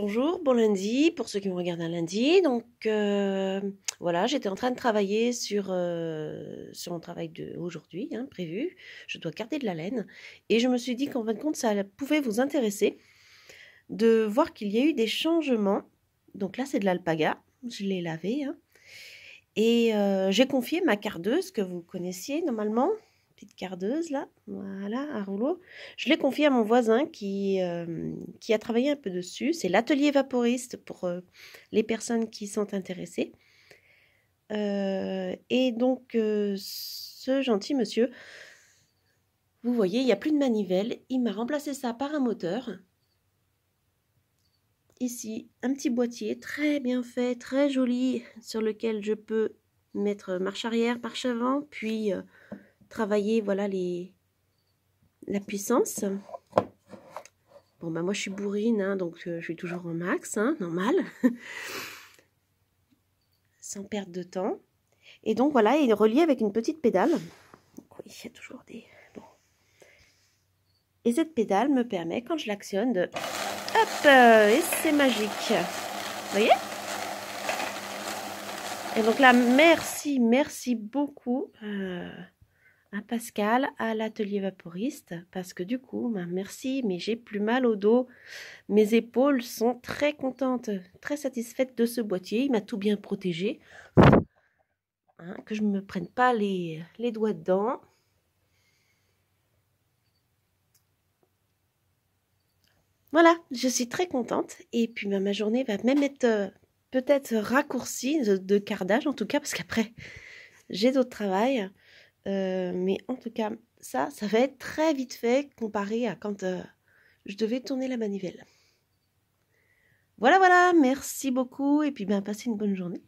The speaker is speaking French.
Bonjour, bon lundi pour ceux qui me regardent un lundi. Donc euh, voilà, j'étais en train de travailler sur, euh, sur mon travail d'aujourd'hui, hein, prévu. Je dois garder de la laine. Et je me suis dit qu'en fin de compte, ça pouvait vous intéresser de voir qu'il y a eu des changements. Donc là, c'est de l'alpaga. Je l'ai lavé. Hein. Et euh, j'ai confié ma cardeuse que vous connaissiez normalement, petite cardeuse là, voilà, un rouleau. Je l'ai confié à mon voisin qui, euh, qui a travaillé un peu dessus. C'est l'atelier vaporiste pour euh, les personnes qui sont intéressées. Euh, et donc, ce gentil monsieur, vous voyez, il n'y a plus de manivelle. Il m'a remplacé ça par un moteur. Ici, un petit boîtier très bien fait, très joli, sur lequel je peux mettre marche arrière, marche avant, puis travailler voilà les la puissance. Bon, bah moi je suis bourrine, hein, donc euh, je suis toujours en max, hein, normal. Sans perdre de temps. Et donc voilà, il est relié avec une petite pédale. oui, il y a toujours des... Et cette pédale me permet, quand je l'actionne, de... Hop euh, Et c'est magique Vous voyez Et donc là, merci, merci beaucoup. Euh, à Pascal à l'atelier vaporiste parce que du coup, ben, merci, mais j'ai plus mal au dos. Mes épaules sont très contentes, très satisfaites de ce boîtier. Il m'a tout bien protégé. Hein, que je ne me prenne pas les, les doigts dedans. Voilà, je suis très contente et puis ben, ma journée va même être euh, peut-être raccourcie de, cardage en tout cas parce qu'après j'ai d'autres travail. Euh, mais en tout cas, ça, ça va être très vite fait comparé à quand euh, je devais tourner la manivelle. Voilà, voilà, merci beaucoup et puis bien, passez une bonne journée.